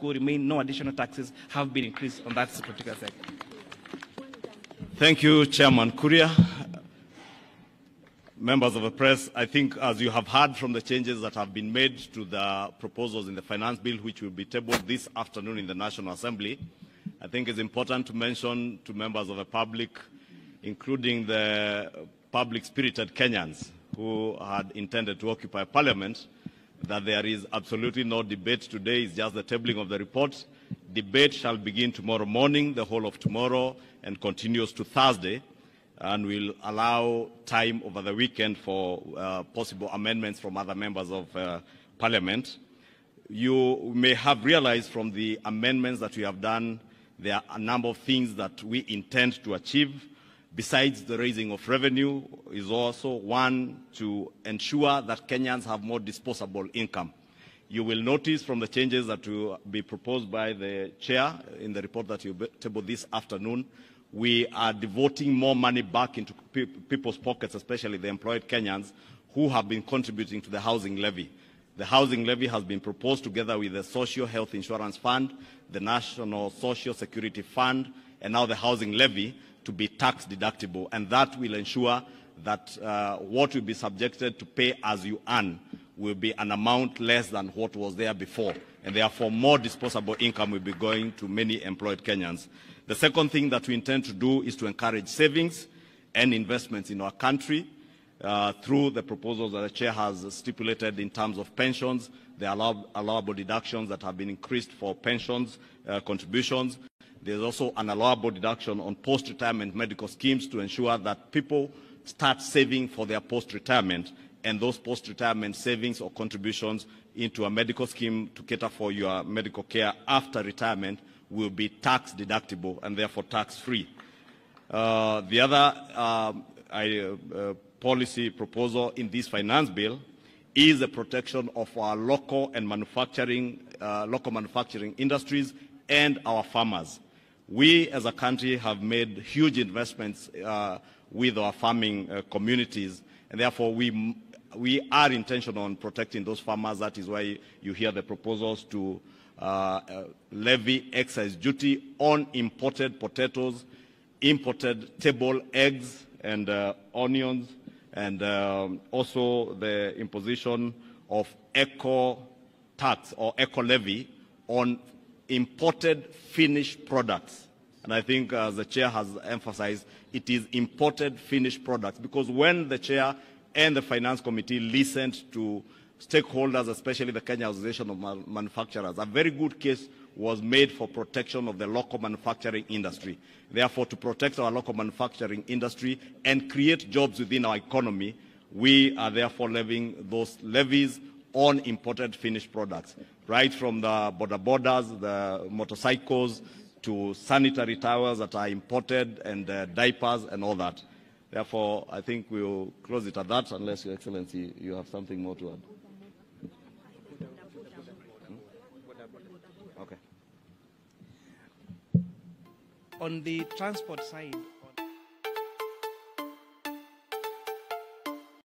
quo remain, no additional taxes have been increased on that particular sector. Thank you, Chairman Kuria. Members of the press, I think as you have heard from the changes that have been made to the proposals in the finance bill, which will be tabled this afternoon in the National Assembly, I think it's important to mention to members of the public, including the public-spirited Kenyans who had intended to occupy Parliament, that there is absolutely no debate today. It's just the tabling of the report. Debate shall begin tomorrow morning, the whole of tomorrow, and continues to Thursday, and will allow time over the weekend for uh, possible amendments from other members of uh, Parliament. You may have realized from the amendments that we have done, there are a number of things that we intend to achieve besides the raising of revenue, is also one to ensure that Kenyans have more disposable income. You will notice from the changes that will be proposed by the chair in the report that you tabled this afternoon, we are devoting more money back into people's pockets, especially the employed Kenyans who have been contributing to the housing levy. The housing levy has been proposed together with the Social Health Insurance Fund, the National Social Security Fund, and now the housing levy to be tax deductible, and that will ensure that uh, what will be subjected to pay as you earn will be an amount less than what was there before, and therefore more disposable income will be going to many employed Kenyans. The second thing that we intend to do is to encourage savings and investments in our country uh, through the proposals that the Chair has stipulated in terms of pensions, the allow allowable deductions that have been increased for pensions uh, contributions, there's also an allowable deduction on post-retirement medical schemes to ensure that people start saving for their post-retirement and those post-retirement savings or contributions into a medical scheme to cater for your medical care after retirement will be tax deductible and therefore tax free. Uh, the other uh, I, uh, policy proposal in this finance bill is the protection of our local and manufacturing, uh, local manufacturing industries and our farmers. We as a country have made huge investments uh, with our farming uh, communities, and therefore we, we are intentional on protecting those farmers. That is why you hear the proposals to uh, uh levy excise duty on imported potatoes, imported table eggs and uh, onions, and um, also the imposition of eco tax or eco levy on imported finished products. And I think, as uh, the chair has emphasized, it is imported finished products because when the chair and the finance committee listened to stakeholders, especially the Kenya Association of Manufacturers, a very good case was made for protection of the local manufacturing industry. Therefore, to protect our local manufacturing industry and create jobs within our economy, we are therefore levying those levies on imported finished products, right from the border borders, the motorcycles, to sanitary towels that are imported and uh, diapers and all that. Therefore, I think we'll close it at that unless, Your Excellency, you have something more to add. Hmm? Okay. On the transport side,